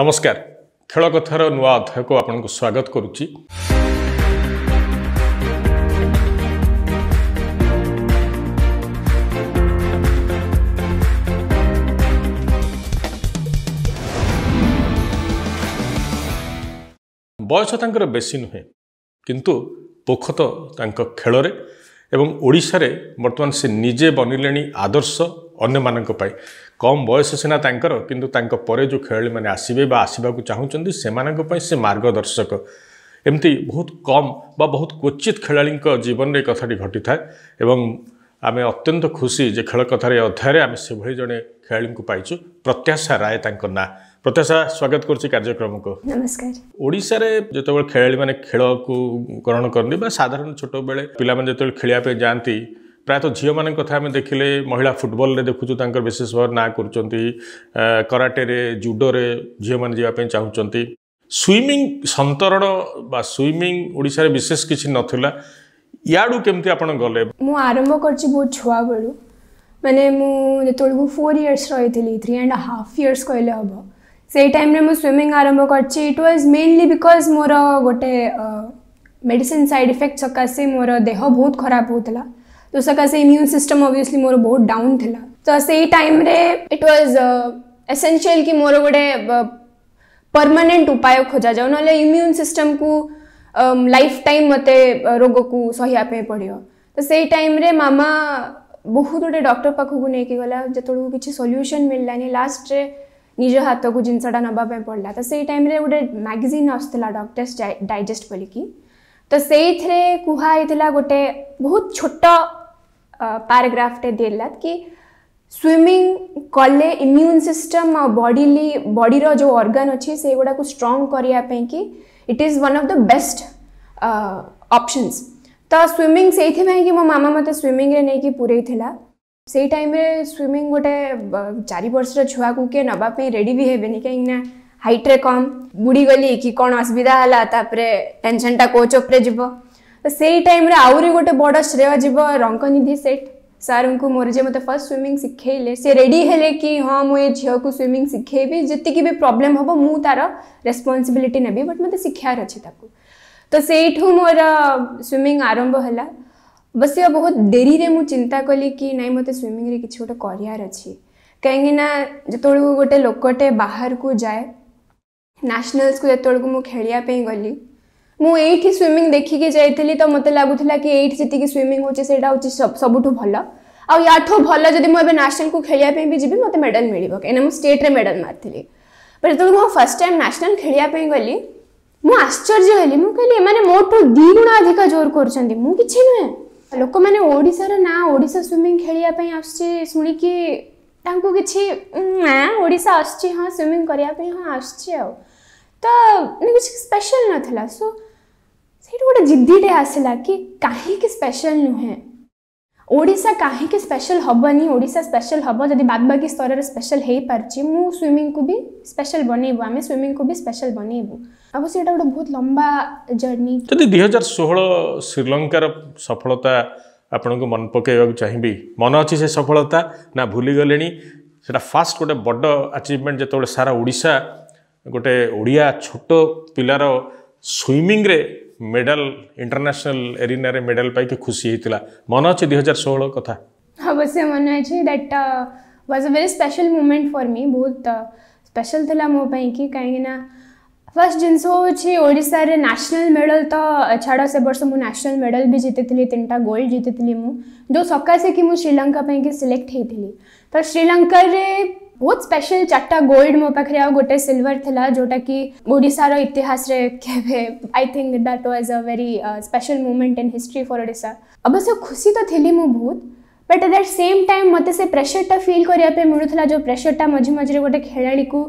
ନମସ୍କାର ଖେଳ କଥାର ନୂଆ ଅଧ୍ୟାୟକୁ ଆପଣଙ୍କୁ ସ୍ୱାଗତ କରୁଛି ବୟସ ତାଙ୍କର ବେଶୀ ନୁହେଁ କିନ୍ତୁ ପୋଖତ ତାଙ୍କ ଖେଳରେ ଏବଂ ଓଡ଼ିଶାରେ ବର୍ତ୍ତମାନ ସେ ନିଜେ ବନିଲେଣି ଆଦର୍ଶ ଅନ୍ୟମାନଙ୍କ ପାଇଁ କମ୍ ବୟସ ସିନା ତାଙ୍କର କିନ୍ତୁ ତାଙ୍କ ପରେ ଯେଉଁ ଖେଳାଳିମାନେ ଆସିବେ ବା ଆସିବାକୁ ଚାହୁଁଛନ୍ତି ସେମାନଙ୍କ ପାଇଁ ସେ ମାର୍ଗଦର୍ଶକ ଏମିତି ବହୁତ କମ୍ ବା ବହୁତ କ୍ୱଚିତ ଖେଳାଳିଙ୍କ ଜୀବନରେ ଏ କଥାଟି ଘଟିଥାଏ ଏବଂ ଆମେ ଅତ୍ୟନ୍ତ ଖୁସି ଯେ ଖେଳ କଥାରେ ଅଧ୍ୟାୟରେ ଆମେ ସେଭଳି ଜଣେ ଖେଳାଳିଙ୍କୁ ପାଇଛୁ ପ୍ରତ୍ୟାଶା ରାୟ ତାଙ୍କ ନାଁ ପ୍ରତ୍ୟାଶା ସ୍ୱାଗତ କରୁଛି କାର୍ଯ୍ୟକ୍ରମକୁ ନମସ୍କାର ଓଡ଼ିଶାରେ ଯେତେବେଳେ ଖେଳାଳିମାନେ ଖେଳକୁ ଗ୍ରହଣ କରନ୍ତି ବା ସାଧାରଣ ଛୋଟବେଳେ ପିଲାମାନେ ଯେତେବେଳେ ଖେଳିବା ପାଇଁ ଯାଆନ୍ତି ପ୍ରାୟତଃ ଝିଅମାନଙ୍କ କଥା ଆମେ ଦେଖିଲେ ମହିଳା ଫୁଟବଲରେ ଦେଖୁଛୁ ତାଙ୍କର ବିଶେଷ ଭାବରେ ନାଁ କରୁଛନ୍ତି କରାଟେରେ ଜୁଡ଼ୋରେ ଝିଅମାନେ ଯିବା ପାଇଁ ଚାହୁଁଛନ୍ତି ସୁଇମିଂ ସନ୍ତରଣ ବା ସୁଇମିଂ ଓଡ଼ିଶାରେ ବିଶେଷ କିଛି ନଥିଲା ଇଆଡ଼ୁ କେମିତି ଆପଣ ଗଲେ ମୁଁ ଆରମ୍ଭ କରିଛି ବହୁତ ଛୁଆ ବେଳୁ ମାନେ ମୁଁ ଯେତେବେଳକୁ ଫୋର୍ ଇୟର୍ସ ରହିଥିଲି ଥ୍ରୀ ଆଣ୍ଡ ହାଫ୍ ଇୟର୍ସ କହିଲେ ହେବ ସେଇ ଟାଇମ୍ରେ ମୁଁ ସୁଇମିଂ ଆରମ୍ଭ କରିଛି ଇଟ୍ ୱାଜ୍ ମେନ୍ଲି ବିକଜ୍ ମୋର ଗୋଟେ ମେଡ଼ିସିନ୍ ସାଇଡ଼୍ ଇଫେକ୍ଟ ସକାଶେ ମୋର ଦେହ ବହୁତ ଖରାପ ହେଉଥିଲା तो सका से इम्यून सिस्टम ऑब्वियसली मोर बहुत डाउन थी तो से टाइम रे इट वाज एसेंशियल कि मोर गोटे परमानेंट उपाय खोजा जाऊ ना इम्यून सिस्टम को लाइफ टाइम मत रोग को सहिया पे पड़ियो तो से टाइम रे मामा बहुत गोटे डॉक्टर पाखक नहीं गला जो कि सल्यूशन मिललानी लास्ट में निज हाथ को जिनसटा नाप पड़ा तो से टाइम गोटे मैगजिन आसाला डक्टर्स डाइजेस्ट बोल कि तो से कहुला गोटे बहुत छोट ಪ್ಯಾರಾಗ್ರಾಫ್ಟೇ ದೇಲ್ಲ कि स्विमिंग कले इम्यून सिस्टम आ बॉडीली बॉडीर जो ऑर्गन अच्छे से गुड़ाक स्ट्रंग पे कि it is one of the best options तो स्विमिंग से कि मो मामा मत स्विमिंग रे नहीं पूरे से टाइम स्विमिंग गोटे चार वर्षर छुआ को किए नापी रेडी भी हेबे कहीं हाइट्रे कम बुड़ी गली कि कौन असुविधा है टेनसन टा कोच उपरे जीव तो से टाइम आहरी गोटे बड़ श्रेय जीव रंगनिधि सेठ सार मोर जे मत फर्स्ट स्विमिंग शिखेले सी रेडी हेले कि हाँ मुझे झील को स्विमिंग शिखेबी जितकि भी प्रॉब्लम हम मुझे रेस्पनसबिलिट ने बट मत शिखार अच्छे तो से मोर स्विमिंग आरंभ है बस ये बहुत देरी रे मुझे चिंता कली कि नाई मत स्विमिंग रे कि गोटे करियार अच्छे कहीं जो गोटे लोकटे बाहर को जाए नेशनल्स को जो खेलने गली मुझे स्विमिंग देखिक जाइली तो मतलब लगुला कि यही जीत स्विमिंग होटा हूँ सब सब भल आठ भल जब मुझे न्यासनाल को खेल भी जी मत मेडल मिले कहीं स्टेट में मेडल मारी पर जो मुझे फर्स्ट टाइम न्यासनाल खेलने गली मुझ आश्चर्य कहली मैंने मोटू दी गुण अधिक जोर कर लोक मैंने ना ओडा स्विमिंग खेलने आसिकी किसी ओडा आसमिंग करने हाँ आस ᱛᱟ ᱱᱤᱠᱩᱪᱷ স্পেশালᱱᱚ ᱛᱟᱞᱟ সো ᱥᱮᱴᱟ ᱜᱚᱴᱟ ᱡᱤᱫᱫᱤ ᱛᱮ ᱟᱥᱞᱟ ᱠᱤ ᱠᱟᱦᱤ ᱠᱤ স্পেশᱟᱞ ᱱᱩ ᱦᱮ ᱚᱰᱤᱥᱟ ᱠᱟᱦᱤ ᱠᱤ স্পেশᱟᱞ ᱦᱚᱵᱟ ᱱᱤ ᱚᱰᱤᱥᱟ স্পেশᱟᱞ ᱦᱚᱵᱚ ᱡᱚᱫᱤ ᱵᱟᱫᱵᱟᱜᱤ ᱥᱛᱚᱨ ᱨᱮ স্পেশᱟᱞ ᱦᱮᱭ ᱯᱟᱨᱪᱤ ᱢᱩ ᱥᱩᱭᱢᱤᱝ ᱠᱚ ᱵᱤ স্পেশᱟᱞ ᱵᱚᱱᱤᱵᱚ ᱟᱢᱮ ᱥᱩᱭᱢᱤᱝ ᱠᱚ ᱵᱤ স্পেশᱟᱞ ᱵᱚᱱᱤᱵᱚ ᱟᱵᱚ ᱥᱮᱴᱟ ᱜᱚᱴᱟ ᱵᱚᱦᱩᱛ ᱞᱚᱢᱵᱟ ᱡᱟᱨᱱᱤ ᱡᱚᱫᱤ 2016 ᱥᱨᱤᱞᱚᱝᱠᱟ ᱨᱮ ᱥ गोटे ओडिया छोट पिलार स्विमिंग रे मेडल इंटरनेशनल एरिन मेडल पाई खुशी होता मन अच्छे दुई हजार षोह कथ अवश्य मन अच्छे that was a very special moment for me बहुत स्पेशल थिला मो पई कि कहीं फर्स्ट जिनस रे नेशनल मेडल तो छाड़ से वर्ष मुझे नेशनल मेडल भी जीति तीन टा गोल्ड जीति मुझे जो सकाशे कि मुझे श्रीलंका सिलेक्ट होती तो श्रीलंकर ବହୁତ ସ୍ପେଶାଲ ଚାରିଟା ଗୋଲ୍ଡ ମୋ ପାଖରେ ଆଉ ଗୋଟେ ସିଲଭର ଥିଲା ଯେଉଁଟାକି ଓଡ଼ିଶାର ଇତିହାସରେ କେବେ I think that was a very special moment in history for Odisha ଅବଶ୍ୟ ଖୁସି ତ ଥିଲି ମୁଁ ବହୁତ ବଟ୍ ଆଟ୍ ସେମ୍ ଟାଇମ୍ ମୋତେ ସେ ପ୍ରେସରଟା ଫିଲ୍ କରିବା ପାଇଁ ମିଳୁଥିଲା ଯେଉଁ ପ୍ରେସରଟା ମଝି ମଝିରେ ଗୋଟେ ଖେଳାଳିକୁ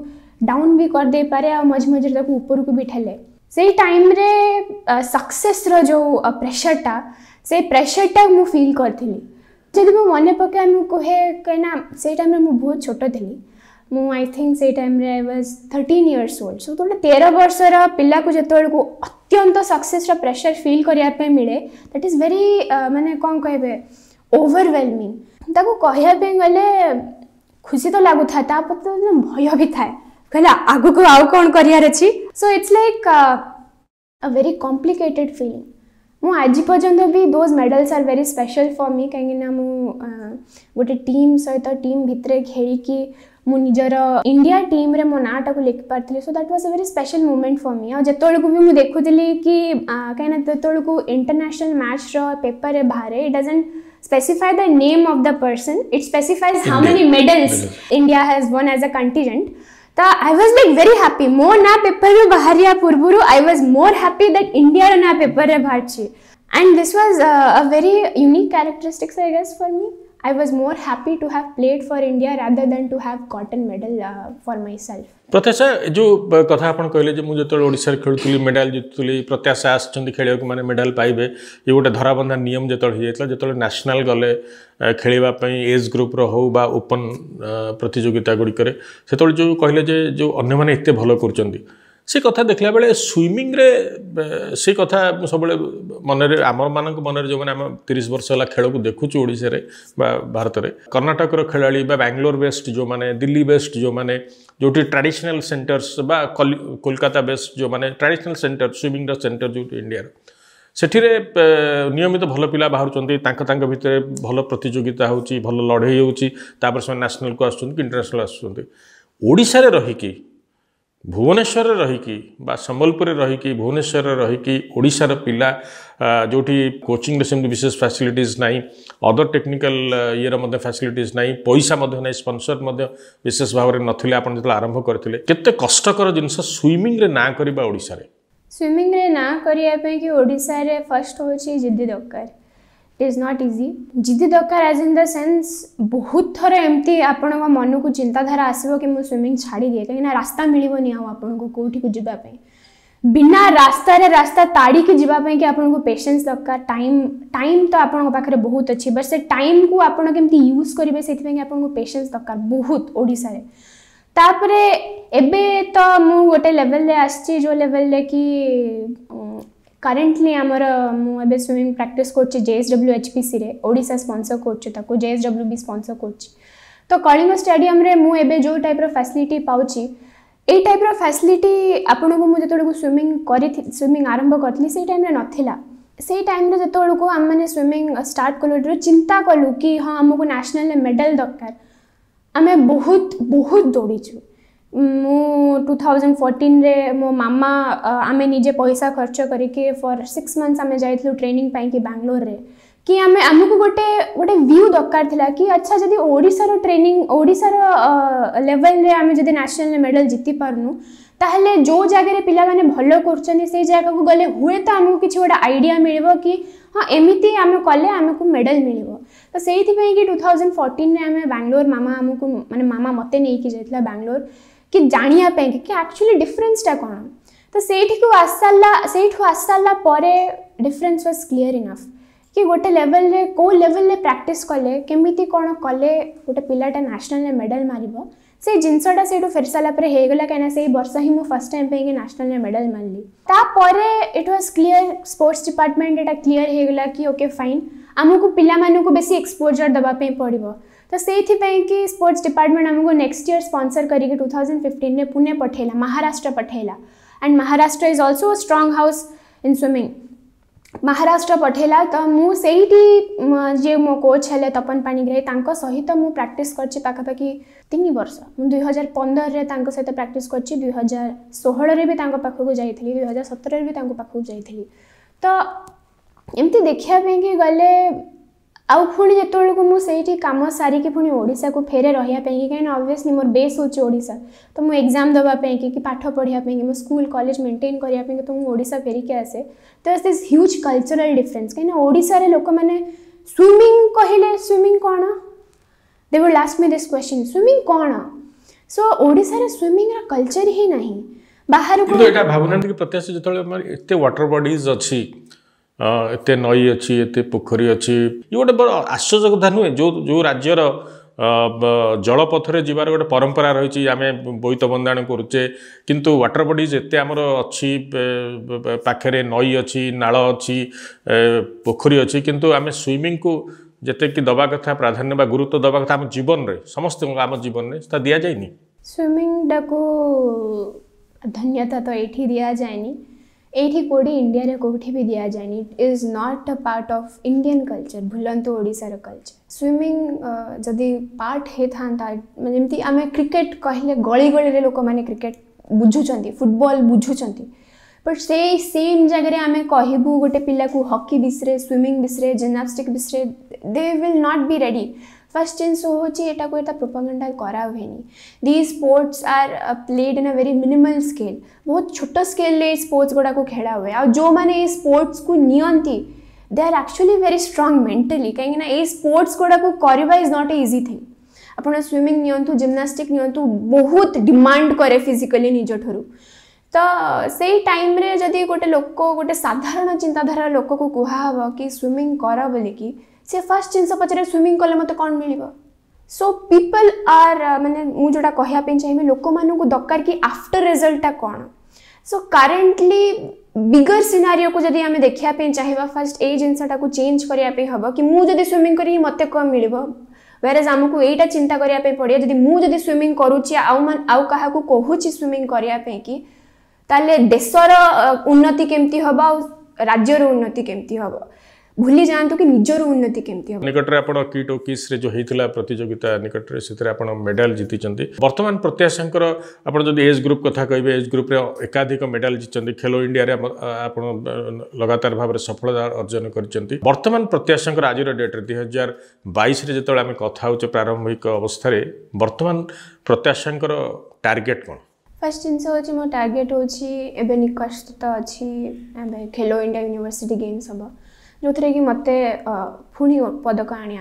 ଡାଉନ୍ ବି କରିଦେଇପାରେ ଆଉ ମଝି ମଝିରେ ତାକୁ ଉପରକୁ ବି ଠେଲେ ସେଇ ଟାଇମ୍ରେ ସକ୍ସେସ୍ର ଯେଉଁ ପ୍ରେସରଟା ସେଇ ପ୍ରେସରଟା ମୁଁ ଫିଲ୍ କରିଥିଲି जब मुझे मन पक कहे कहीं मुझे बहुत छोट थी मुझ आई थिंक से time was thirteen years old so तो तेरह वर्ष पिला को जो अत्यंत सक्सेस प्रेशर फिल करने मिले दैट इज भेरी मानते कौन कह ओवरवेलमिंग कह गले खुशी तो लगु था तो भय भी था कहला आग को आउ कौन करो it's like a very complicated feeling आज पर्यन भी those medals are very special for me कहीं गोटे टीम सहित टीम भितर खेलिकी मुझर इंडिया टीम रे मो नाटा को लिखि पारी so that was a very special moment for me जो बेलू भी मुझे देखुली कि कहीं इंटरनेशनल मैच रेपर बाहर it doesn't specify the name of the person it specifies how many medals India has won as a contingent તો I was like very happy મોં ના પેપરનું બહારિયા પૂરબુરુ I was more happy that ઇન્ડિયાનો ના પેપરે બહાર છે and this was a very unique characteristics I guess for me I was more happy to have played for India rather than to have gotten medal uh, for myself. प्रत्याशा जो कथा आप कहे मुझे ओडार खेलुँ मेडाल जितुँ प्रत्याशा आसे मैंने मेडाल पाए ये गोटे धराबंधा नियम जो होता जो न्यासनाल गले खेलवाई एज ग्रुप्र होपन प्रतिजोगिता गुड़िकत जो कहे जो अन्य भल कर ସେ କଥା ଦେଖିଲା ବେଳେ ସୁଇମିଂରେ ସେ କଥା ସବୁବେଳେ ମନରେ ଆମମାନଙ୍କ ମନରେ ଯେଉଁମାନେ ଆମେ ତିରିଶ ବର୍ଷ ହେଲା ଖେଳକୁ ଦେଖୁଛୁ ଓଡ଼ିଶାରେ ବା ଭାରତରେ କର୍ଣ୍ଣାଟକର ଖେଳାଳି ବା ବାଙ୍ଗଲୋର ବେଷ୍ଟ ଯେଉଁମାନେ ଦିଲ୍ଲୀ ବେଷ୍ଟ ଯେଉଁମାନେ ଯେଉଁଠି ଟ୍ରାଡ଼ିସନାଲ୍ ସେଣ୍ଟର୍ସ ବା କୋଲକାତା ବେଷ୍ଟ ଯେଉଁମାନେ ଟ୍ରାଡ଼ିସନାଲ୍ ସେଣ୍ଟର ସୁଇମିଂର ସେଣ୍ଟର ଯେଉଁଠି ଇଣ୍ଡିଆର ସେଠିରେ ନିୟମିତ ଭଲ ପିଲା ବାହାରୁଛନ୍ତି ତାଙ୍କ ତାଙ୍କ ଭିତରେ ଭଲ ପ୍ରତିଯୋଗିତା ହେଉଛି ଭଲ ଲଢ଼େଇ ହେଉଛି ତାପରେ ସେମାନେ ନ୍ୟାସନାଲ୍କୁ ଆସୁଛନ୍ତି କି ଇଣ୍ଟରନ୍ୟାସନାଲ୍ ଆସୁଛନ୍ତି ଓଡ଼ିଶାରେ ରହିକି ଭୁବନେଶ୍ୱରରେ ରହିକି ବା ସମ୍ବଲପୁରରେ ରହିକି ଭୁବନେଶ୍ୱରରେ ରହିକି ଓଡ଼ିଶାର ପିଲା ଯେଉଁଠି କୋଚିଂରେ ସେମିତି ବିଶେଷ ଫ୍ୟାସିଲିଟିଜ୍ ନାହିଁ ଅଦର ଟେକ୍ନିକାଲ ଇଏର ମଧ୍ୟ ଫ୍ୟାସିଲିଟିଜ୍ ନାହିଁ ପଇସା ମଧ୍ୟ ନାହିଁ ସ୍ପନ୍ସର୍ ମଧ୍ୟ ବିଶେଷ ଭାବରେ ନଥିଲେ ଆପଣ ଯେତେବେଳେ ଆରମ୍ଭ କରିଥିଲେ କେତେ କଷ୍ଟକର ଜିନିଷ ସୁଇମିଂରେ ନାଁ କରିବା ଓଡ଼ିଶାରେ ସୁଇମିଂରେ ନାଁ କରିବା ପାଇଁକି ଓଡ଼ିଶାରେ ଫାର୍ଷ୍ଟ ହେଉଛି ଜିଦି ଦରକାର ଇଟ୍ ଇଜ୍ ନଟ୍ ଇଜି ଜିଦି ଦରକାର ଆଜ୍ ଇନ୍ ଦ ସେନ୍ସ ବହୁତ ଥର ଏମିତି ଆପଣଙ୍କ ମନକୁ ଚିନ୍ତାଧାରା ଆସିବ କି ମୁଁ ସୁଇମିଂ ଛାଡ଼ିଦିଏ କାହିଁକିନା ରାସ୍ତା ମିଳିବନି ଆଉ ଆପଣଙ୍କୁ କେଉଁଠିକୁ ଯିବା ପାଇଁ ବିନା ରାସ୍ତାରେ ରାସ୍ତା ତାଡ଼ିକି ଯିବା ପାଇଁ କି ଆପଣଙ୍କୁ ପେସେନ୍ସ ଦରକାର ଟାଇମ୍ ଟାଇମ୍ ତ ଆପଣଙ୍କ ପାଖରେ ବହୁତ ଅଛି ବଟ୍ ସେ ଟାଇମ୍କୁ ଆପଣ କେମିତି ୟୁଜ୍ କରିବେ ସେଥିପାଇଁ ଆପଣଙ୍କୁ ପେସେନ୍ସ ଦରକାର ବହୁତ ଓଡ଼ିଶାରେ ତାପରେ ଏବେ ତ ମୁଁ ଗୋଟେ ଲେଭେଲ୍ରେ ଆସିଛି ଯେଉଁ ଲେଭେଲ୍ରେ କି करेन्टली आम मुझे स्विमिंग प्राक्ट कर जेएसडब्ल्यू डब्ल्यू एच पी ओडा स्पन्सर करु जे एस बी स्पन्सर कर तो कलिंग स्टाडियम मुझे जो टाइप रैसिलिट पाँच ये टाइप रैसिलिट आपण को मुझे जो स्विमिंग स्विमिंग आरंभ करी से टाइम नाला से टाइम जो आम मैंने स्विमिंग स्टार्ट कल चिंता कलु कि हाँ आमको न्यासनाल मेडल दरकार आम बहुत बहुत दौड़ी मु टू 2014 रे मो मामा आम निजे पैसा खर्च करके फर सिक्स मंथस आम जा ट्रेनिंग कि बांग्लोर में कि आम आमको गोटे गोटे व्यू दरकार कि अच्छा जदि ओडार ट्रेनिंग ओडार लेवल रे आम जब न्यासनाल मेडल जीति पार्नु तेल जो जगह पे भल कर जगह गले हुए तो आमको किसी गोटे आईडिया मिल कि हाँ एमती आम कले आमको मेडल मिल तो से टू थाउजेंड फोर्टिन में आम बांग्लोर मामा आमको मानते मामा मत नहीं कि बांग्लोर କି ଜାଣିବା ପାଇଁକି କି ଆକ୍ଚୁଆଲି ଡିଫରେନ୍ସଟା କ'ଣ ତ ସେଇଠିକୁ ଆସିସାରିଲା ସେଇଠୁ ଆସିସାରିଲା ପରେ ଡିଫରେନ୍ସ ୱାଜ୍ କ୍ଲିଅର୍ ଇନଫ୍ କି ଗୋଟେ ଲେଭେଲରେ କେଉଁ ଲେଭେଲରେ ପ୍ରାକ୍ଟିସ୍ କଲେ କେମିତି କ'ଣ କଲେ ଗୋଟେ ପିଲାଟା ନ୍ୟାସନାଲ୍ରେ ମେଡ଼ାଲ୍ ମାରିବ ସେଇ ଜିନିଷଟା ସେଇଠୁ ଫେରିସାରିଲା ପରେ ହେଇଗଲା କାହିଁକିନା ସେଇ ବର୍ଷ ହିଁ ମୁଁ ଫାର୍ଷ୍ଟ ଟାଇମ୍ ପାଇଁକି ନ୍ୟାସନାଲ୍ରେ ମେଡ଼ାଲ୍ ମାରିଲି ତାପରେ it was clear sports department ଏଇଟା କ୍ଲିଅର୍ ହେଇଗଲା କି ଓକେ ଫାଇନ୍ ଆମକୁ ପିଲାମାନଙ୍କୁ ବେଶୀ ଏକ୍ସପୋଜର୍ ଦେବା ପାଇଁ ପଡ଼ିବ तो से स्पोर्ट्स डिपार्टमेंट आम नेक्स्ट इयर स्पन्सर करके टू थाउजेंड फिफ्टन में पुणे पठेला महाराष्ट्र पठेला and Maharashtra is also a strong house in swimming Maharashtra पठेला तो मुझे जे मो कोच है तपन पाणीग्राही सहित मुझे प्राक्ट करपाखि तीन वर्ष मुझ दुई हजार पंदर सहित प्राक्ट कर दुई हजार षोह भी पाखक जा दुई हजार सतर भी पाखक जा तो एमती देखापी गले आउ पुणी जो मुझे कम सारिकी पुणी ओडा को फेरे रहा कहीं अभीयसली मोर बेस होशा तो मुझे एक्जाम देवाई कि पाठ पढ़ापी मो स्कूल कलेज मेन्टेन करने तो मुझा फेरिकी आसे तो it this huge cultural difference कहीं लोक मैंने स्विमिंग कहले स्विमिंग कौन दे लास्ट मे दिस क्वेश्चन स्विमिंग कौन सो ओडार स्विमिंग रल्चर ही ना बाहर भावना प्रत्याशी जो एत वाटर बडीज अच्छी ଏତେ ନଈ ଅଛି ଏତେ ପୋଖରୀ ଅଛି ଇଏ ଗୋଟେ ବଡ଼ ଆଶ୍ଚର୍ଯ୍ୟ କଥା ନୁହେଁ ଯେଉଁ ଯେଉଁ ରାଜ୍ୟର ଜଳପଥରେ ଯିବାର ଗୋଟେ ପରମ୍ପରା ରହିଛି ଆମେ ବୋଇତ ବନ୍ଦାଣ କରୁଛେ କିନ୍ତୁ ୱାଟର ବଡ଼ିଜ୍ ଏତେ ଆମର ଅଛି ପାଖରେ ନଈ ଅଛି ନାଳ ଅଛି ପୋଖରୀ ଅଛି କିନ୍ତୁ ଆମେ ସୁଇମିଂକୁ ଯେତିକି ଦେବା କଥା ପ୍ରାଧାନ୍ୟ ବା ଗୁରୁତ୍ୱ ଦେବା କଥା ଆମ ଜୀବନରେ ସମସ୍ତଙ୍କୁ ଆମ ଜୀବନରେ ତା ଦିଆଯାଇନି ସୁଇମିଂଟାକୁ ଧନ୍ୟତା ତ ଏଇଠି ଦିଆଯାଏନି ଏଇଠି କେଉଁଠି ଇଣ୍ଡିଆରେ କେଉଁଠି ବି ଦିଆଯାଏନି it is not a part of Indian culture ଭୁଲନ୍ତୁ ଓଡ଼ିଶାର କଲଚର୍ ସୁଇମିଂ ଯଦି ପାର୍ଟ ହେଇଥାନ୍ତା ମାନେ ଯେମିତି ଆମେ କ୍ରିକେଟ୍ କହିଲେ ଗଳି ଗଳିରେ ଲୋକମାନେ କ୍ରିକେଟ୍ ବୁଝୁଛନ୍ତି ଫୁଟବଲ୍ ବୁଝୁଛନ୍ତି ବଟ୍ ସେଇ ସେମ୍ ଜାଗାରେ ଆମେ କହିବୁ ଗୋଟେ ପିଲାକୁ ହକି ବିଷୟରେ ସୁଇମିଂ ବିଷୟରେ ଜିମ୍ନାଷ୍ଟିକ୍ ବିଷୟରେ they will not be ready first জিনিস হচ্ছে এটাকে এটা প্রোপাগান্ডা করা হুয়েনি the sports are played in a very minimal scale বহুত ছোট স্কেলরে এই স্পোর্টস গুড়াক খেলা ହୁଏ ଆଉ ଯେଉଁମାନେ ଏଇ ସ୍ପୋର୍ଟସକୁ ନିଅନ୍ତି they are actually very strong mentally କାହିଁକିନା ଏଇ ସ୍ପୋର୍ଟସ୍ ଗୁଡ଼ାକୁ କରିବା is not a easy thing ଆପଣ ସ୍ୱିମିଂ ନିଅନ୍ତୁ ଜିମ୍ନାଷ୍ଟିକ୍ ନିଅନ୍ତୁ ବହୁତ ଡିମାଣ୍ଡ କରେ ଫିଜିକାଲି ନିଜଠାରୁ ତ ସେଇ ଟାଇମ୍ରେ ଯଦି ଗୋଟେ ଲୋକ ଗୋଟେ ସାଧାରଣ ଚିନ୍ତାଧାରାର ଲୋକକୁ କୁହାହେବ କି ସ୍ୱିମିଂ କର ବୋଲିକି से फास्ट जिन पचारे स्विमिंग कले मत कौन मिल सो पीपल आर मैंने मुझा कहना चाहिए लोक मान दरकार कि आफ्टर रेजल्टा कौन सो करेन्टली बिगर सिनारी को जब आम देखा चाहिए फास्ट ये जिनसटा को चेंज कराप कि मुझे स्विमिंग करी मत कौन मिल व्वेर एज आमको यही चिंता करने पड़े जब मुझे स्विमिंग करूँ आउ मान कहूँ स्विमिंग करने कि देशर उन्नति केमती हम आ राज्यर उन्नति केमती हम ଭୁଲି ଯାଆନ୍ତୁ କି ନିଜର ଉନ୍ନତି କେମିତି ହେବ ନିକଟରେ ଆପଣ କିଟ୍ ଓ କିସ୍ରେ ଯେଉଁ ହେଇଥିଲା ପ୍ରତିଯୋଗିତା ନିକଟରେ ସେଥିରେ ଆପଣ ମେଡାଲ ଜିତିଛନ୍ତି ବର୍ତ୍ତମାନ ପ୍ରତ୍ୟାଶାଙ୍କର ଆପଣ ଯଦି ଏଜ୍ ଗ୍ରୁପ୍ କଥା କହିବେ ଏଜ୍ ଗ୍ରୁପ୍ରେ ଏକାଧିକ ମେଡାଲ ଜିତିଛନ୍ତି ଖେଲୋ ଇଣ୍ଡିଆରେ ଆପଣ ଲଗାତାର ଭାବରେ ସଫଳତା ଅର୍ଜନ କରିଛନ୍ତି ବର୍ତ୍ତମାନ ପ୍ରତ୍ୟାଶାଙ୍କର ଆଜିର ଡେଟ୍ରେ ଦୁଇ ହଜାର ବାଇଶରେ ଯେତେବେଳେ ଆମେ କଥା ହେଉଛେ ପ୍ରାରମ୍ଭିକ ଅବସ୍ଥାରେ ବର୍ତ୍ତମାନ ପ୍ରତ୍ୟାଶାଙ୍କର ଟାର୍ଗେଟ୍ କ'ଣ ফার্স্ট ଜିନିଷ হচ্ছে মো ଟାର୍ଗେଟ୍ হচ্ছে ଏବେ নিকটস্থ ଅଛି ଏବେ খেলো ଇଣ୍ଡିଆ ୟୁନିଭର୍ସିଟି গেমস হব जो थे कि मत पुणी पदक आणी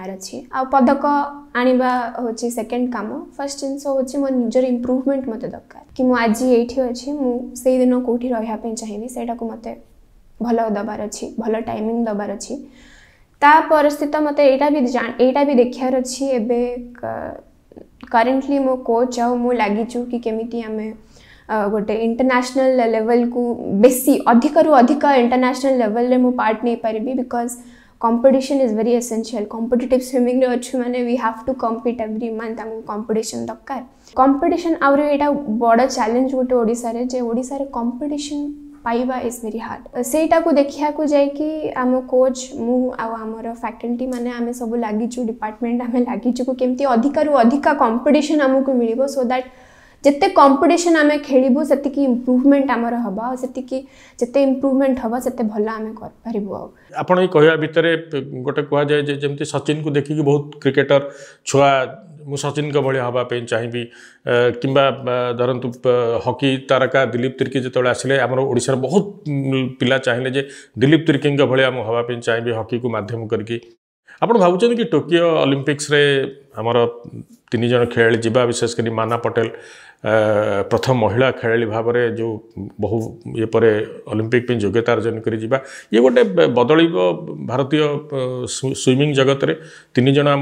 पदक आणवा हूँ सेकेंड कम फर्स्ट जिनस हूँ मो निजर इम्प्रुवमेंट मत दरकार कि आज ये अच्छी मुझे दिन कौटि रहा चाहिए से मत भल दबार अच्छी भल टाइमिंग दबार अच्छी तापरस्थित मत या भी देखार अच्छी एबे करेन्टली मो कोच आगे कि केमी आम ᱟᱜᱚᱴᱮ ᱤᱱᱴᱟᱨᱱᱮᱥᱚᱱᱟᱞ ᱞᱮᱵᱮᱞ ᱠᱩ ᱵᱮᱥᱤ ᱟധികᱟᱨᱩ ᱟധികᱟ ᱤᱱᱴᱟᱨᱱᱮᱥᱚᱱᱟᱞ ᱞᱮᱵᱮᱞ ᱨᱮᱢᱚ ᱯᱟᱴᱱᱤ ᱯᱟᱨᱤᱵᱤ ᱵᱤᱠᱟᱡ ᱠᱚᱢᱯᱮᱴᱤᱥᱚᱱ ᱤᱡ ᱵᱮᱨᱤ ᱮᱥᱮᱱᱥᱤᱭᱟᱞ ᱠᱚᱢᱯᱮᱴᱤᱴᱤᱵ ᱥ ウィ ᱢᱤᱝ ᱨᱮ ᱟᱪᱷᱤ ᱢᱟᱱᱮ ᱵᱤ have to compete every month ᱟᱢᱚ ᱠᱚᱢᱯᱮᱴᱤᱥᱚᱱ ᱛᱚᱠᱟᱨ ᱠᱚᱢᱯᱮᱴᱤᱥᱚᱱ ᱟᱨ ᱮᱴᱟᱜ ᱵᱚᱰᱚ ᱪᱮᱞᱮᱸᱡ ᱜᱚᱴᱮ ᱚᱰᱤᱥᱟᱨᱮ ᱡᱮ ᱚᱰᱤᱥᱟᱨᱮ ᱠ जिते कंपटीशन आम खेल से इम्प्रुवमेंट आम से इम्प्रुवमेंट हम से भल आम करते गोटे कह जाए जमी सचिन को देखिए बहुत क्रिकेटर छुआ मुझ सचिन भाई हाँपी चाहे कि धरतु हकी तारका दिलीप तिर्की जिते आसे आम ओडार बहुत पिला चाहिए जे दिलीप तिर्की भाई हाँपी चाहिए हकी को मध्यम करके आपचन कि टोकियो अलंपिक्स आमर तीन जन खेला विशेषकर माना पटेल प्रथम महिला खेलाडी भावर जो बहु इपरे अलम्पिकै जोग्यता अर्जन गोटे बदल भारतीय स्विमिङ जगतले तिनजना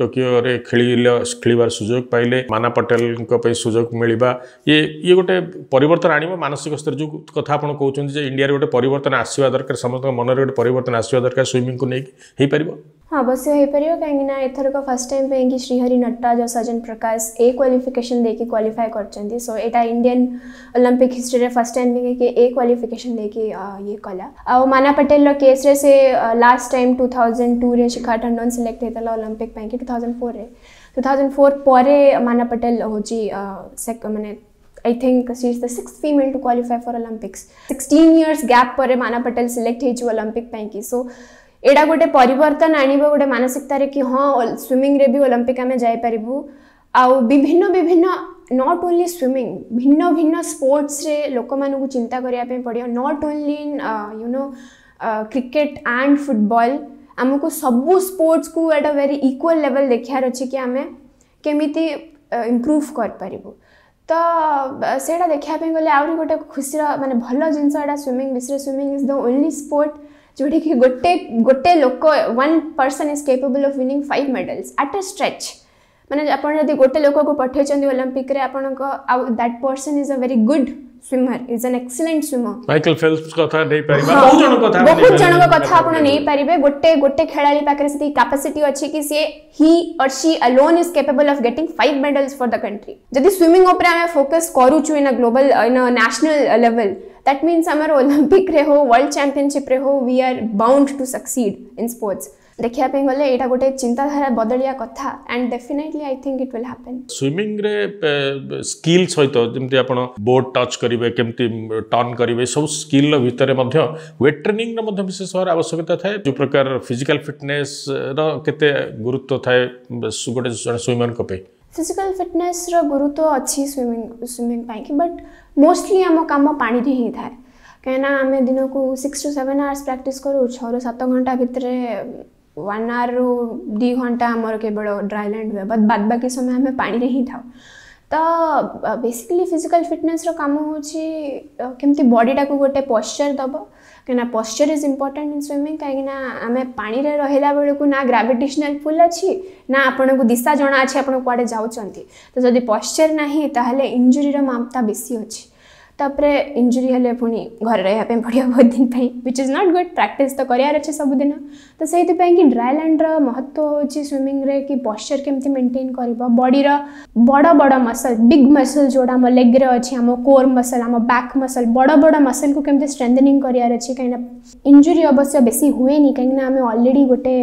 टोकियो खेल् खे सुझो पाइले मा पटेल् सुझो मिवा इ गए पतन आण मानसिक स्तर जो कथा आउनु कि इन्डिया गएर दरकार दरकारी मन गएन को स्इमिङ्को है पार हाँ अवश्य हो पार कहीं एथरक फर्स्ट टाइम कि श्रीहरि नटराज और सजन प्रकाश ए क्वाफिकेसन लेकिन क्वाफाए कर सो यहाँ Indian Olympic history first time कि ए क्वाफिकेसन लेकिन ये कला आउ माना पटेल केस रे से last time two thousand two रे शिखा टंडन सिलेक्ट होता Olympic two thousand four two thousand four पर माना पटेल हूँ मानने I think she is the six female to qualify for Olympics sixteen years gap पर माना पटेल सिलेक्ट होलंपिक सो एडा गोटे पर आणिबो गोटे मानसिकता कि हाँ स्विमिंग रे भी ओलंपिक आम जापरू आउ विभिन्न विभिन्न नॉट ओनली स्विमिंग भिन्न भिन्न स्पोर्ट्स रे लोकमानन को चिंता करने पड़े पडियो not only you know cricket and football आमको सब स्पोर्ट्स को at a very equal level देखियार अच्छे कि आम केमिति इम्प्रूव uh, कर परिबु तो uh, सेडा देखिया पे गोटे खुशी रा भल जिन स्विमिंग बिसरे swimming is the only sport ଯେଉଁଠିକି ଗୋଟେ ଗୋଟେ ଲୋକ one person is capable of winning five medals at a stretch ମାନେ ଆପଣ ଯଦି ଗୋଟେ ଲୋକକୁ ପଠାଇଛନ୍ତି ଅଲିମ୍ପିକ୍ରେ ଆପଣଙ୍କ ଆଉ that person is a very good swimmer is an excellent swimmer Michael Phelps को कथा नै परिबा बहुत को था बहुत जन कथा आपण नै परिबे गोटे गोटे खेलाडी पाकरे सेति कैपेसिटी अछि कि से ही और she alone is capable of getting five medals for the country जदि स्विमिंग ऊपर हम फोकस करू छु in a global in a national level that means हमर ओलंपिक रे हो वर्ल्ड चैंपियनशिप रे हो we are bound to succeed in sports देखापी गले एटा गोटे चिंताधारा बदलिया कथा and definitely I think it will happen swimming रे स्किल सहित जेमते आपण बोट टच करिवे केमते टर्न करिवे सब स्किल रो भितरे मध्ये वेट ट्रेनिंग रो मध्ये विशेष और आवश्यकता थाए जो प्रकार फिजिकल फिटनेस रो केते गुरुत्व थाए सुगडे स्विमर कपे फिजिकल फिटनेस रो गुरुत्व अछि स्विमिंग स्विमिंग पाई कि बट मोस्टली हमो काम पानी रे ही थाए कहीं आम दिन को six two seven hours practice करूँ छु सत घंटा भितर वन आवर रु दि घंटा आमर केवल ड्राइलैंड हुए बट बाद बाकी समय आम पानी ही था तो बेसिकली फिजिकल फिटनेस रो काम हो कमी बॉडीटा को गोटे पोश्चर दब कहीं posture is important in swimming कहीं आम पानी में रहा बेलू ना ग्राविटेसनाल फुल अच्छी ना आपण को दिशा जना अच्छे आपड़े जाऊँच तो जदि पोश्चर ना तो इंजुरी मात्रा बेसी अच्छी ତାପରେ ଇଞ୍ଜୁରି ହେଲେ ପୁଣି ଘରେ ରହିବା ପାଇଁ ପଡ଼ିବ ବହୁତ ଦିନ ପାଇଁ which is not good practice ତ କରିବାର ଅଛି ସବୁଦିନ ତ ସେଇଥିପାଇଁ କି ଡ୍ରାଏ ଲ୍ୟାଣ୍ଡର ମହତ୍ତ୍ୱ ହେଉଛି ସୁଇମିଂରେ କି ପଶ୍ଚର୍ କେମିତି ମେଣ୍ଟେନ୍ କରିବ ବଡ଼ିର ବଡ଼ ବଡ଼ ମସଲ୍ ବିଗ୍ ମସଲ୍ ଯେଉଁଟା ଆମ ଲେଗ୍ରେ ଅଛି ଆମ କୋର୍ ମସଲ୍ ଆମ ବ୍ୟାକ୍ ମସଲ୍ ବଡ଼ ବଡ଼ ମସଲ୍କୁ କେମିତି ଷ୍ଟ୍ରେନ୍ଥେନିଂ କରିବାର ଅଛି କାହିଁକିନା ଇଞ୍ଜୁରି ଅବଶ୍ୟ ବେଶୀ ହୁଏନି କାହିଁକିନା ଆମେ ଅଲରେଡ଼ି ଗୋଟେ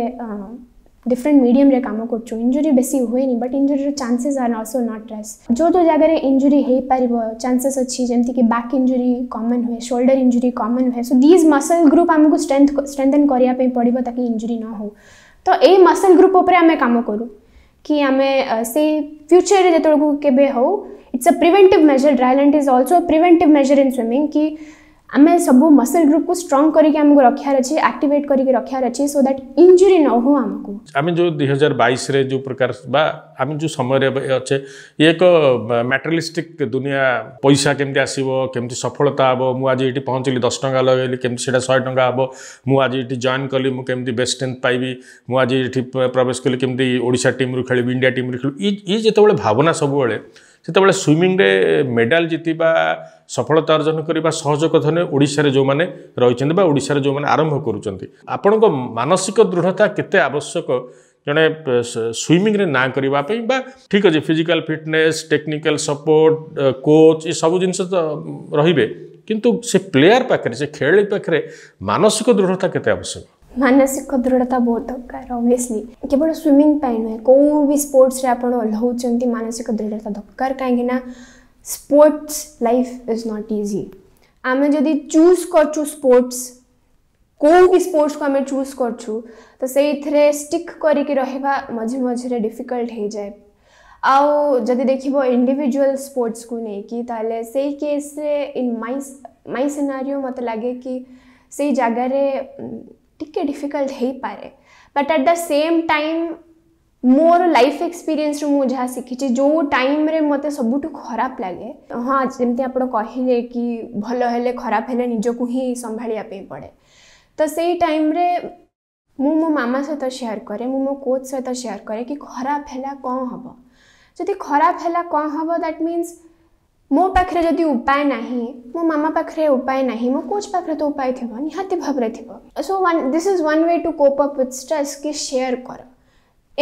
डिफरेंट मीडियम रे कम करूँ इंजुरी बेसी हुए but injury chances are also not race जो जो जगह इंजुरी हो पार चांसेस अच्छी जमी बैक इंजुरी कमन हुए शोल्डर इंजुरी कमन हुए सो दिज मसल ग्रुप आमको स्ट्रेंथ स्ट्रेंथेन करने पड़ो ताकि इंजुरी न हो तो ये मसल ग्रुप उपर आम कम करूँ कि आम से फ्यूचर में जो हूँ it's a preventive measure dryland is also preventive measure in swimming कि आम सब मसल ग्रुप को स्ट्रंग करके आमको रखार अच्छे आक्टिवेट करके रखार अच्छे सो दैट इंजुरी न हो आमको आम जो दुई हजार बैस जो प्रकार आम जो समय अच्छे ये एक मैटेरियालिस्टिक दुनिया पैसा केमती आसो केमती सफलता हे मुझे ये पहुँचली दस टाँग लगेली केमती से शहे टाँग हे मुझे ये जॉइन कली मुझे बेस्ट स्ट्रेन्थ पाइबी मुझे ये प्रवेश कली केमती ओडा टीम खेल इंडिया टीम खेल ये जो भावना सबुबले से स्विमिंग मेडाल जितवा ସଫଳତା ଅର୍ଜନ କରିବା ସହଜ କଥା ନୁହେଁ ଓଡ଼ିଶାରେ ଯେଉଁମାନେ ରହିଛନ୍ତି ବା ଓଡ଼ିଶାରେ ଯେଉଁମାନେ ଆରମ୍ଭ କରୁଛନ୍ତି ଆପଣଙ୍କ ମାନସିକ ଦୃଢ଼ତା କେତେ ଆବଶ୍ୟକ ଜଣେ ସୁଇମିଂରେ ନାଁ କରିବା ପାଇଁ ବା ଠିକ୍ ଅଛି physical fitness technical support coach ଏସବୁ ଜିନିଷ ତ ରହିବେ କିନ୍ତୁ ସେ ପ୍ଲେୟାର୍ ପାଖରେ ସେ ଖେଳାଳି ପାଖରେ ମାନସିକ ଦୃଢ଼ତା କେତେ ଆବଶ୍ୟକ ମାନସିକ ଦୃଢ଼ତା ବହୁତ ଦରକାର ଅବଭିୟସଲି କେବଳ ସୁଇମିଂ ପାଇଁ ନୁହେଁ କେଉଁ ବି ସ୍ପୋର୍ଟସରେ ଆପଣ ଓହ୍ଲାଉଛନ୍ତି ମାନସିକ ଦୃଢ଼ତା ଦରକାର କାହିଁକି ନା sports life is not easy ଆମେ ଯଦି ଚୁଜ୍ କରୁଛୁ ସ୍ପୋର୍ଟସ୍ କେଉଁ ବି ସ୍ପୋର୍ଟସ୍କୁ ଆମେ ଚୁଜ୍ କରୁଛୁ ତ ସେଇଥିରେ ଷ୍ଟିକ୍ କରିକି ରହିବା ମଝି ମଝିରେ ଡିଫିକଲ୍ଟ ହେଇଯାଏ ଆଉ ଯଦି ଦେଖିବ ଇଣ୍ଡିଭିଜୁଆଲ୍ ସ୍ପୋର୍ଟସ୍କୁ ନେଇକି ତାହେଲେ ସେଇ କେସ୍ରେ ଇନ୍ ମାଇ ମାଇ ସିନାରିଓ ମୋତେ ଲାଗେ କି ସେଇ ଜାଗାରେ ଟିକେ ଡିଫିକଲ୍ଟ ହେଇପାରେ but at the same time मोर लाइफ एक्सपीरियंस रु जहाँ शिखी जो टाइम रे मते सब खराब लगे हाँ जमी आप कहले कि भल हेले खराब हेले निजक ही संभाप पड़े तो से टाइम रे मु मो मामा सहित सेयार कै मो कोच सहित सेयार कै कि खराब है कौन हम जो खराब है कौन हम दैट मीनस मो पाखे जदि उपाय ना मो मामा पाखे उपाय ना मो कोच पाखे तो उपाय थी निहाती भाव थो one this is one way to cope up with stress कि सेयर कर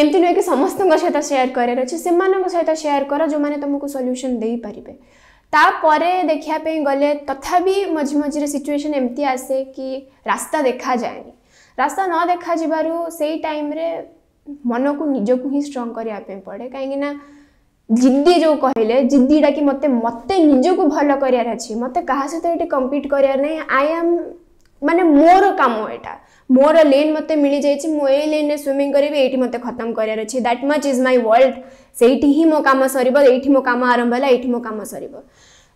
ଏମିତି ନୁହେଁ କି ସମସ୍ତଙ୍କ ସହିତ ସେୟାର କରିବାର ଅଛି ସେମାନଙ୍କ ସହିତ ସେୟାର କର ଯେଉଁମାନେ ତୁମକୁ ସଲ୍ୟୁସନ୍ ଦେଇପାରିବେ ତାପରେ ଦେଖିବା ପାଇଁ ଗଲେ ତଥାପି ମଝି ମଝିରେ ସିଚୁଏସନ୍ ଏମିତି ଆସେ କି ରାସ୍ତା ଦେଖାଯାଏନି ରାସ୍ତା ନ ଦେଖାଯିବାରୁ ସେଇ ଟାଇମ୍ରେ ମନକୁ ନିଜକୁ ହିଁ ଷ୍ଟ୍ରଙ୍ଗ କରିବା ପାଇଁ ପଡ଼େ କାହିଁକିନା ଜିଦ୍ଦି ଯେଉଁ କହିଲେ ଜିଦ୍ଦିଟା କି ମୋତେ ମୋତେ ନିଜକୁ ଭଲ କରିବାର ଅଛି ମୋତେ କାହା ସହିତ ଏଠି କମ୍ପିଟ୍ କରିବାର ନାହିଁ ଆଇ ଆମ୍ ମାନେ ମୋର କାମ ଏଇଟା ମୋର ଲେନ୍ ମୋତେ ମିଳିଯାଇଛି ମୁଁ ଏଇ ଲେନ୍ରେ ସୁଇମିଂ କରିବି ଏଇଠି ମୋତେ ଖତମ କରିବାର ଅଛି that much is my world ସେଇଠି ହିଁ ମୋ କାମ ସରିବ ଏଇଠି ମୋ କାମ ଆରମ୍ଭ ହେଲା ଏଇଠି ମୋ କାମ ସରିବ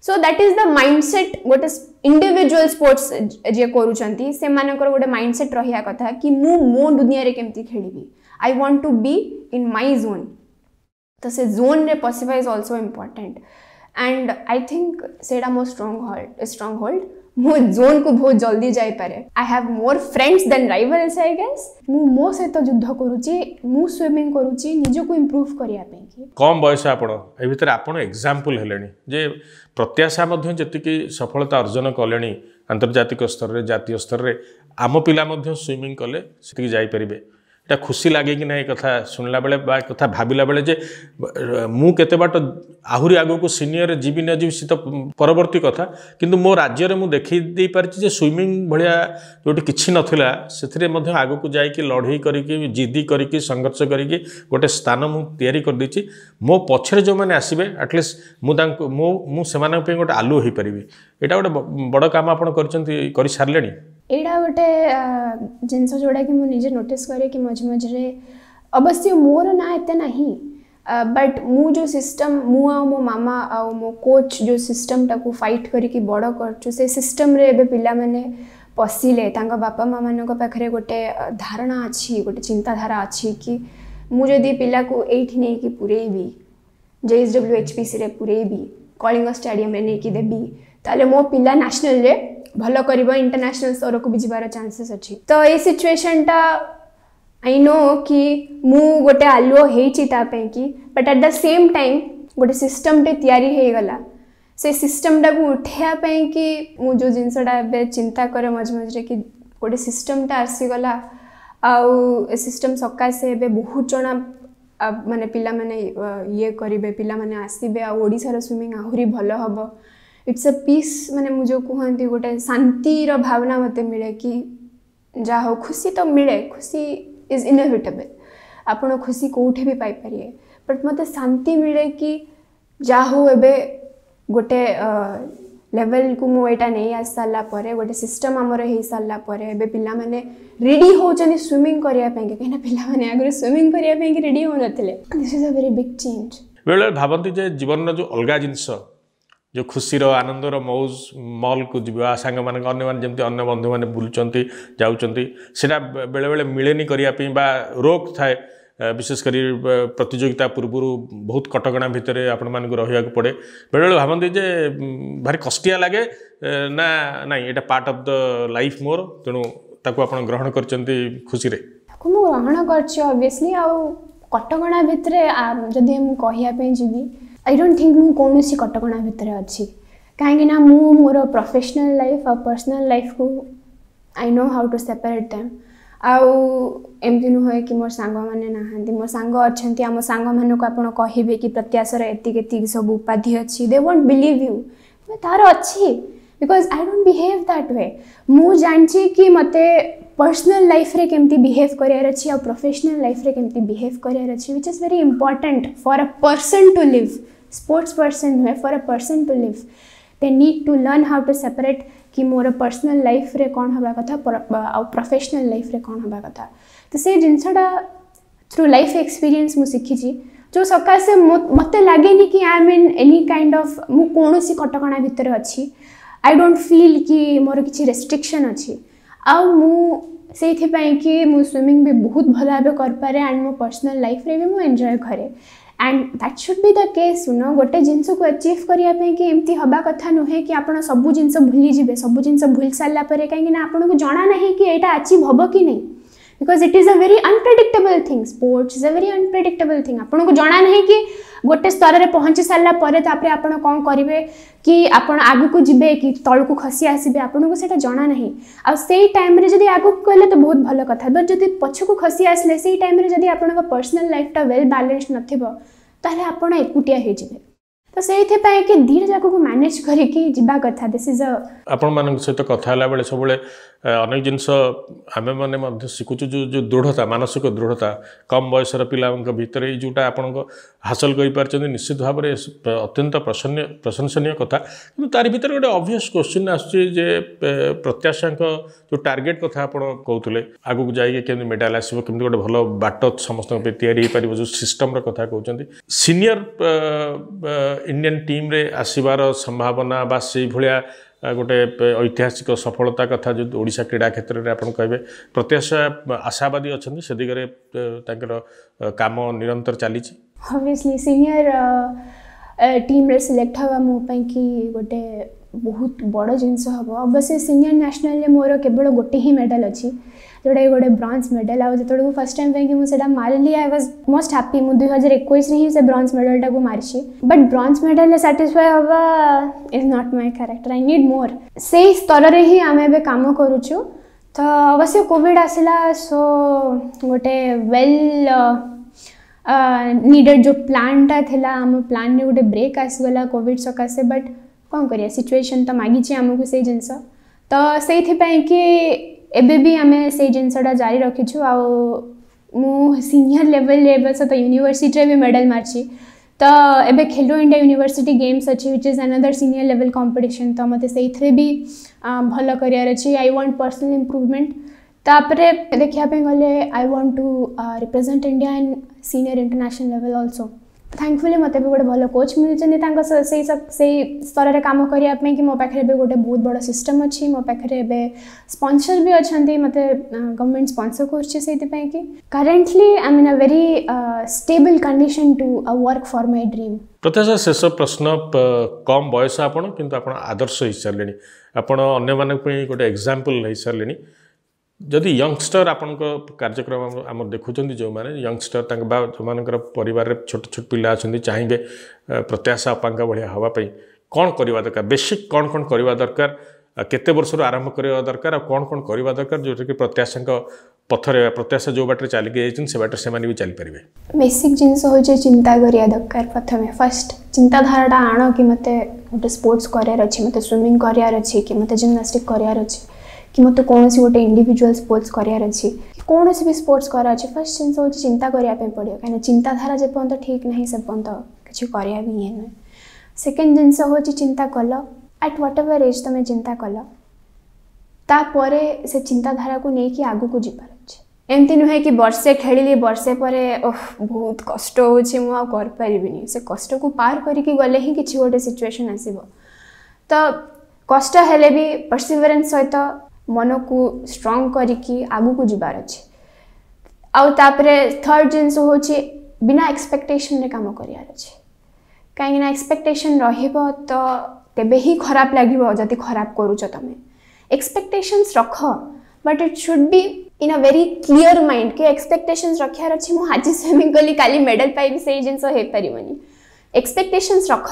so that is the mindset ଗୋଟେ ଇଣ୍ଡିଭିଜୁଆଲ୍ ସ୍ପୋର୍ଟସ୍ ଯିଏ କରୁଛନ୍ତି ସେମାନଙ୍କର ଗୋଟେ ମାଇଣ୍ଡ ସେଟ୍ ରହିବା କଥା କି ମୁଁ ମୋ ଦୁନିଆରେ କେମିତି ଖେଳିବି I want to be in my zone ତ ସେ ଜୋନ୍ରେ ପଶିବା is also important and I think ସେଇଟା ମୋ ଷ୍ଟ୍ରଙ୍ଗ ହୋଲ୍ଡ ଷ୍ଟ୍ରଙ୍ଗ ହୋଲ୍ଡ ମୁଁ ଜୋନ୍କୁ ବହୁତ ଜଲ୍ଦି ଯାଇପାରେ ଆଇ ହାଭ୍ ମୋର friends then rivals I guess ମୁଁ ମୋ ସହିତ ଯୁଦ୍ଧ କରୁଛି ମୁଁ ସୁଇମିଂ କରୁଛି ନିଜକୁ ଇମ୍ପ୍ରୁଭ୍ କରିବା ପାଇଁ କମ୍ ବୟସ ଆପଣ ଏ ଭିତରେ ଆପଣ ଏକ୍ଜାମ୍ପଲ୍ ହେଲେଣି ଯେ ପ୍ରତ୍ୟାଶା ମଧ୍ୟ ଯେତିକି ସଫଳତା ଅର୍ଜନ କଲେଣି ଆନ୍ତର୍ଜାତିକ ସ୍ତରରେ ଜାତୀୟ ସ୍ତରରେ ଆମ ପିଲା ମଧ୍ୟ ସୁଇମିଂ କଲେ ସେତିକି ଯାଇପାରିବେ এটা খুশি লাগে কি না এই কথা শুনিলা বেড়ে বা কথা ভাবিলা বেড়ে যে মু কেতে বাট আহুরি আগুকু সিনিয়র যাবি না যাবি সে তো পরবর্তী কথা কিন্তু মো রাজ্যের মু দেখাই দেই পারিছি যে সুইমিং ভলিয়া যেটি কিছু নথিলা সেথিরে মধ্যে আগুকু যাইকি লড়াই করিকি জিদি করিকি সংঘর্ষ করিকি গোটে স্থান মু তৈরি করে দিয়েছি মো পছরে যে আসবে আটলিস্ট মু তাঙ্কু মু মু সেমানক পই গোটে আলু হই পারিবি এটা গোটে বড় কাম আপন করছেন করি সারলেনি ଏଇଟା ଗୋଟେ ଜିନିଷ ଯେଉଁଟାକି ମୁଁ ନିଜେ ନୋଟିସ୍ କରେ କି ମଝି ମଝିରେ ଅବଶ୍ୟ ମୋର ନାଁ ଏତେ ନାହିଁ ବଟ୍ ମୁଁ ଯେଉଁ ସିଷ୍ଟମ୍ ମୁଁ ଆଉ ମୋ ମାମା ଆଉ ମୋ କୋଚ୍ ଯେଉଁ ସିଷ୍ଟମ୍ଟାକୁ ଫାଇଟ୍ କରିକି ବଡ଼ କରୁଛୁ ସେ ସିଷ୍ଟମ୍ରେ ଏବେ ପିଲାମାନେ ପଶିଲେ ତାଙ୍କ ବାପା ମାଆମାନଙ୍କ ପାଖରେ ଗୋଟେ ଧାରଣା ଅଛି ଗୋଟେ ଚିନ୍ତାଧାରା ଅଛି କି ମୁଁ ଯଦି ପିଲାକୁ ଏଇଠି ନେଇକି ପୁରେଇବି ଜେଏସ୍ ଡବ୍ଲ୍ୟୁ ଏଚ୍ ପି ସିରେ ପୁରେଇବି କଳିଙ୍ଗ ଷ୍ଟାଡ଼ିୟମ୍ରେ ନେଇକି ଦେବି ତାହେଲେ ମୋ ପିଲା ନ୍ୟାସନାଲ୍ରେ भल कर इंटरनेशनल स्तर को भी जीवार चानसेस अच्छी तो ये सिचुएसनटा आई नो कि मु गोटे आलुओ होती but at the same time गोटे सिस्टमटे या से सिस्टमटा को उठापी कि मुझे जो जिनसटा ए चिंता कै मझे मझे कि गोटे सिस्टमटा आसीगला आउ सिस्टम सकाशे ए बहुत जहाँ मानने पे ये करेंगे पे आसबे आड़शार स्विमिंग आहरी भल हाँ इट्स अ पीस मैंने मुझे कहते गोटे शांतिर भावना मत मिले कि जा हो खुशी तो मिले खुशी इज इनोभेटेबल आप खुशी कौटे भी पाइपर बट मत शांति मिले कि जा हो एबे गोटे लेवल को मुझे नहीं आस सारापर गोटे सिस्टम आमर हो सारापर ए पाने रेडी हो स्विमिंग करने कहीं पाने आगे स्विमिंग करने रेडी हो नी अ वेरी बिग चेंज बेले भावती जीवन जो अलग जिनस ଯେଉଁ ଖୁସିର ଆନନ୍ଦର ମୌଜ ମଲ୍କୁ ଯିବା ସାଙ୍ଗମାନଙ୍କ ଅନ୍ୟମାନେ ଯେମିତି ଅନ୍ୟ ବନ୍ଧୁମାନେ ବୁଲୁଛନ୍ତି ଯାଉଛନ୍ତି ସେଇଟା ବେଳେବେଳେ ମିଳେନି କରିବା ପାଇଁ ବା ରୋକ୍ ଥାଏ ବିଶେଷ କରି ପ୍ରତିଯୋଗିତା ପୂର୍ବରୁ ବହୁତ କଟକଣା ଭିତରେ ଆପଣମାନଙ୍କୁ ରହିବାକୁ ପଡ଼େ ବେଳେବେଳେ ଭାବନ୍ତି ଯେ ଭାରି କଷ୍ଟିଆ ଲାଗେ ନା ନାଇଁ ଏଇଟା ପାର୍ଟ ଅଫ୍ ଦ ଲାଇଫ୍ ମୋର ତେଣୁ ତାକୁ ଆପଣ ଗ୍ରହଣ କରିଛନ୍ତି ଖୁସିରେ ତାକୁ ମୁଁ ଗ୍ରହଣ କରିଛି ଅବଭିୟସ୍ଲି ଆଉ କଟକଣା ଭିତରେ ଯଦି ମୁଁ କହିବା ପାଇଁ ଯିବି आई डोंट थिंक मुँ कौन सी कटका भितर अच्छी कहीं मोर प्रफेसनाल लाइफ आ पर्सनाल लाइफ को I know how to separate them आउ एम नुह कि मो सांग मो सांग अच्छा आम सांग मान कह कि प्रत्याशर एतिक सब उपाधि अच्छी दे वोट बिलिव यू तार अच्छी बिकज आई डोट बिहेव दैट वे मुझे जानी कि मत पर्सनल लाइफ रे केमती बिहेव करार प्रोफेशनल लाइफ रे केमती बिहेव करार very which is important for a person to live sports person है for a person to live they need to learn how to separate कि मोर पर्सनल लाइफ रे कौन हवा कथ आउ प्रफेसनाल लाइफ रे कौन हवा कथ तो से जिनसटा थ्रू लाइफ एक्सपीरियंस मुझे शिखी जो सकाश मत लगे कि I mean any kind of मु कटक भितर अच्छी आई डोंट फिल कि मोर कि रेस्ट्रिक्शन अच्छी आ से कि मुझ स्विमिंग भी बहुत भल भाव करपे एंड मो पर्सनल लाइफ रे भी मुझे एंजय करे and that should be the case ଶୁନ ଗୋଟେ ଜିନିଷକୁ ଆଚିଭ୍ କରିବା ପାଇଁ କି ଏମିତି ହେବା କଥା ନୁହେଁ କି ଆପଣ ସବୁ ଜିନିଷ ଭୁଲିଯିବେ ସବୁ ଜିନିଷ ଭୁଲି ସାରିଲା ପରେ କାହିଁକିନା ଆପଣଙ୍କୁ ଜଣା ନାହିଁ କି ଏଇଟା ଆଚିଭ୍ ହେବ କି ନାହିଁ because it is a very unpredictable thing sports is a very unpredictable thing आपको जाना ना कि गोटे स्तर में पहुंची सारा आप कौन करेंगे कि आप आग को जी कि तल को खसी आसबे आपको से जाना ना आई टाइम जब आगक गले तो बहुत भल कथ बट जब पक्ष को खसी आसने से ही टाइम जब आप पर्सनाल लाइफ टा वेल बालान्स नाले आपड़ एक्टिया हो जाए तो सही पाए दीर जाक को मैनेज करी दिस इज अ आपण मान सहित कथा बेले सब ଅନେକ ଜିନିଷ ଆମେମାନେ ମଧ୍ୟ ଶିଖୁଛୁ ଯେଉଁ ଯେଉଁ ଦୃଢ଼ତା ମାନସିକ ଦୃଢ଼ତା କମ୍ ବୟସର ପିଲାଙ୍କ ଭିତରେ ଏଇ ଯେଉଁଟା ଆପଣଙ୍କ ହାସଲ କରିପାରିଛନ୍ତି ନିଶ୍ଚିତ ଭାବରେ ଅତ୍ୟନ୍ତ ପ୍ରସନ୍ନୀୟ ପ୍ରଶଂସନୀୟ କଥା କିନ୍ତୁ ତାରି ଭିତରେ ଗୋଟେ ଅବଭିୟସ୍ କ୍ୱେଶ୍ଚିନ୍ ଆସୁଛି ଯେ ପ୍ରତ୍ୟାଶାଙ୍କ ଯେଉଁ ଟାର୍ଗେଟ୍ କଥା ଆପଣ କହୁଥିଲେ ଆଗକୁ ଯାଇକି କେମିତି ମେଡ଼ାଲ୍ ଆସିବ କେମିତି ଗୋଟେ ଭଲ ବାଟ ସମସ୍ତଙ୍କ ପାଇଁ ତିଆରି ହେଇପାରିବ ଯେଉଁ ସିଷ୍ଟମ୍ର କଥା କହୁଛନ୍ତି ସିନିୟର ଇଣ୍ଡିଆନ୍ ଟିମ୍ରେ ଆସିବାର ସମ୍ଭାବନା ବା ସେଇଭଳିଆ ଗୋଟେ ଐତିହାସିକ ସଫଳତା କଥା ଯଦି ଓଡ଼ିଶା କ୍ରୀଡ଼ା କ୍ଷେତ୍ରରେ ଆପଣ କହିବେ ପ୍ରତ୍ୟାଶା ଆଶାବାଦୀ ଅଛନ୍ତି ସେ ଦିଗରେ ତାଙ୍କର କାମ ନିରନ୍ତର ଚାଲିଛି ଅବଭିୟସ୍ଲି ସିନିୟର ଟିମ୍ରେ ସିଲେକ୍ଟ ହେବା ମୋ ପାଇଁକି ଗୋଟେ ବହୁତ ବଡ଼ ଜିନିଷ ହେବ ଅବଶ୍ୟ ସିନିୟର ନ୍ୟାସନାଲରେ ମୋର କେବଳ ଗୋଟେ ହିଁ ମେଡ଼ାଲ୍ ଅଛି ଯୋଉଟାକି ଗୋଟେ ବ୍ରୋଞ୍ଜ ମେଡ଼ାଲ ଆଉ ଯେତେବେଳକୁ ଫାର୍ଷ୍ଟ ଟାଇମ୍ ପାଇଁକି ମୁଁ ସେଇଟା ମାରିଲି ଆଇ ୱାଜ୍ ମୋଷ୍ଟ ହାପି ମୁଁ ଦୁଇ ହଜାର ଏକୋଇଶରେ ହିଁ ସେ ବ୍ରୋଞ୍ଜ ମେଡ଼ାଲଟାକୁ ମାରିଛି ବଟ୍ ବ୍ରୋଞ୍ଜ ମେଡ଼ାଲରେ ସାଟିସ୍ଫାଏ ହେବା is not my character I need more ସେଇ ସ୍ତରରେ ହିଁ ଆମେ ଏବେ କାମ କରୁଛୁ ତ ଅବଶ୍ୟ କୋଭିଡ଼ ଆସିଲା ସୋ ଗୋଟେ ୱେଲ୍ ନିଡ଼େଡ଼ ଯେଉଁ ପ୍ଲାନ୍ଟା ଥିଲା ଆମ ପ୍ଲାନ୍ରେ ଗୋଟେ ବ୍ରେକ୍ ଆସିଗଲା କୋଭିଡ଼ ସକାଶେ ବଟ୍ କ'ଣ କରିବା ସିଚୁଏସନ୍ ତ ମାଗିଛି ଆମକୁ ସେଇ ଜିନିଷ ତ ସେଇଥିପାଇଁକି एबी आम से जिनसटा जारी रखीचु आ सीनियर लेवल सहित यूनिवर्सीटे भी मेडल मारे तो एवं खेलो इंडिया यूनिवर्सिटी गेम्स अच्छी which is another senior level competition तो मत से भी भल कर आई वांट पर्सनल इम्प्रूवमेंट तापर देखापी गले I want to represent India in senior international level also thankfully मत गोटे भल कोच मिलते स्तर में कम करने कि मो पाखे गोटे बहुत बड़ सिस्टम अच्छी मो पाखे एवं स्पन्सर भी अच्छा मत गवर्नमेंट स्पन्सर करें currently I mean a very stable condition to a work for my dream ପ୍ରତ୍ୟାଶା शेष प्रश्न कम बयस आपड़ कि आदर्श हो सारे आप ଅନ୍ୟମାନଙ୍କ एक्जामपल हो सारे जदि यंगस्टर आप कार्यक्रम आम देखुं जो मैंने यंगस्टर जो मान पर छोट छोट पिला अच्छा चाहिए प्रत्याशा अपांग भाया हाँपी कौन करवा दरकार बेसिक कौन कौन करवा दरकार केते वर्ष आरंभ करवा दरकार कौन कौन करवा दरकार जो कि प्रत्याशा पथर प्रत्याशा जो बाटे चलिए से बाटे से चलपर बेसिक जिनस हूँ चिंता करवा दरकार प्रथम फर्स्ट चिंताधारा आण कि मत गोटे स्पोर्ट्स करार अच्छे स्विमिंग करार अच्छे कि मत तो कौन गोटे इंडिविजुआल स्पोर्ट्स करार अच्छे कौन सी भी स्पोर्ट्स कर अच्छे फर्स्ट जिन हूँ चिंता करने पड़ेगा कहीं चिंताधारा जपर्यंत ठीक ना से पर्यटन किसी कराया ये नुह सेकेंड जिनस हूँ चिंता कल एट व्हाट एवर एज तुम चिंता कल तापर से चिंताधारा को लेकिन आग को जबार अच्छे एमती नुहे कि बर्षे खेलि बर्षे पर बहुत कष्ट होपरबी से कष्ट को पार करके गले हिं कि गोटे सिचुएसन आसब तो कष्ट भी परसिवरेन्स सहित ମନକୁ ଷ୍ଟ୍ରଙ୍ଗ କରିକି ଆଗକୁ ଯିବାର ଅଛି ଆଉ ତାପରେ ଥର୍ଡ଼ ଜିନିଷ ହେଉଛି ବିନା ଏକ୍ସପେକ୍ଟେସନରେ କାମ କରିବାର ଅଛି କାହିଁକିନା ଏକ୍ସପେକ୍ଟେସନ୍ ରହିବ ତ ତେବେ ହିଁ ଖରାପ ଲାଗିବ ଯଦି ଖରାପ କରୁଛ ତମେ ଏକ୍ସପେକ୍ଟେସନ୍ସ ରଖ but it should be in a very clear mind କି ଏକ୍ସପେକ୍ଟେସନ୍ସ ରଖିବାର ଅଛି ମୁଁ ଆଜି ସୁଇମିଂ କଲି କାଲି ମେଡ଼ାଲ୍ ପାଇବି ସେଇ ଜିନିଷ ହେଇପାରିବନି ଏକ୍ସପେକ୍ଟେସନ୍ସ ରଖ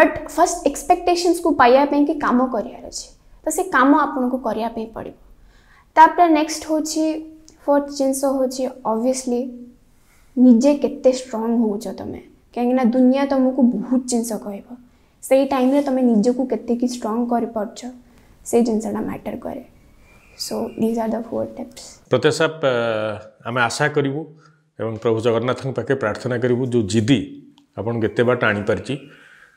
ବଟ୍ ଫାର୍ଷ୍ଟ ଏକ୍ସପେକ୍ଟେସନ୍ସକୁ ପାଇବା ପାଇଁକି କାମ କରିବାର ଅଛି तो से कम आपको करने पड़ो तापर नेक्स्ट हूँ फोर्थ जिनस हूँ अभीयसली निजे केट्रंग हो तुम्हें कहीं दुनिया तुमको बहुत जिनस कह टाइम तुम्हें निजक के स्ट्रंग कर से जिनसा मैटर कै so these are the four प्रत्येक साहब आम आशा करूँ एवं प्रभु जगन्नाथ पाखे प्रार्थना करूँ जो जिदी आपत बाट आनी पार्टी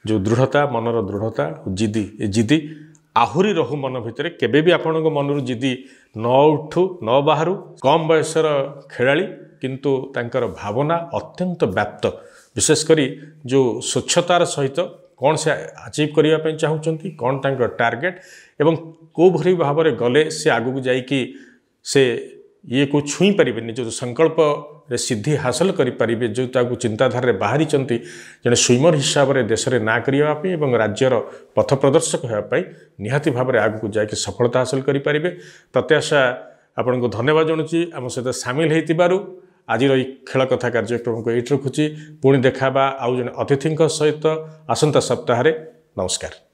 जो दृढ़ता मनर दृढ़ता जिदी ए जिदी ଆହୁରି ରହୁ ମନ ଭିତରେ କେବେ ବି ଆପଣଙ୍କ ମନରୁ ଜିଦି ନ ଉଠୁ ନ ବାହାରୁ କମ୍ ବୟସର ଖେଳାଳି କିନ୍ତୁ ତାଙ୍କର ଭାବନା ଅତ୍ୟନ୍ତ ବ୍ୟାପ୍ତ ବିଶେଷ କରି ଯେଉଁ ସ୍ୱଚ୍ଛତାର ସହିତ କ'ଣ ସେ ଆଚିଭ୍ କରିବା ପାଇଁ ଚାହୁଁଛନ୍ତି କ'ଣ ତାଙ୍କର ଟାର୍ଗେଟ୍ ଏବଂ କେଉଁଭଳି ଭାବରେ ଗଲେ ସେ ଆଗକୁ ଯାଇକି ସେ ଇଏକୁ ଛୁଇଁ ପାରିବେନି ଯେଉଁ ସଂକଳ୍ପ ରେ ସିଦ୍ଧି ହାସଲ କରିପାରିବେ ଯେଉଁ ତାକୁ ଚିନ୍ତାଧାରାରେ ବାହାରିଛନ୍ତି ଜଣେ ସ୍ୱିମର ହିସାବରେ ଦେଶରେ ନାଁ କରିବା ପାଇଁ ଏବଂ ରାଜ୍ୟର ପଥ ପ୍ରଦର୍ଶକ ହେବା ପାଇଁ ନିହାତି ଭାବରେ ଆଗକୁ ଯାଇକି ସଫଳତା ହାସଲ କରିପାରିବେ ପ୍ରତ୍ୟାଶା ଆପଣଙ୍କୁ ଧନ୍ୟବାଦ ଜଣୁଛି ଆମ ସହିତ ସାମିଲ ହୋଇଥିବାରୁ ଆଜିର ଏହି ଖେଳ କଥା କାର୍ଯ୍ୟକ୍ରମକୁ ଏଇଠି ରଖୁଛି ପୁଣି ଦେଖାବା ଆଉ ଜଣେ ଅତିଥିଙ୍କ ସହିତ ଆସନ୍ତା ସପ୍ତାହରେ ନମସ୍କାର